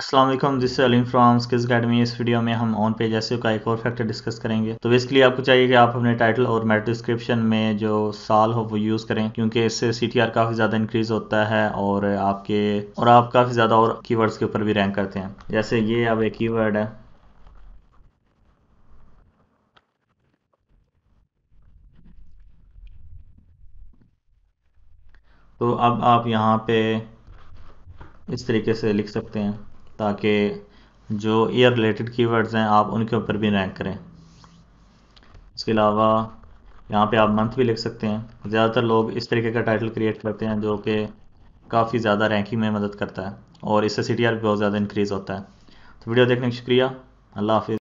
Aslam this Aleem from skills academy इस video में हम ऑन पेज एस का एक और फैक्टर डिस्कस करेंगे तो बेसिकली आपको चाहिए कि आप अपने टाइटल और मेट डिस्क्रिप्शन में जो साल हो वो यूज़ करें क्योंकि इससे सी टी आर काफ़ी ज़्यादा इंक्रीज होता है और आपके और आप काफ़ी ज़्यादा और की के ऊपर भी रैंक करते हैं जैसे ये अब एक की है तो अब आप यहाँ पे इस तरीके से लिख सकते हैं ताकि जो ईयर रिलेटेड कीवर्ड्स हैं आप उनके ऊपर भी रैंक करें इसके अलावा यहाँ पे आप मंथ भी लिख सकते हैं ज़्यादातर लोग इस तरीके का टाइटल क्रिएट करते हैं जो कि काफ़ी ज़्यादा रैंकिंग में मदद करता है और इससे सी टी आर बहुत ज़्यादा इंक्रीज़ होता है तो वीडियो देखने का शुक्रिया अल्लाह हाफि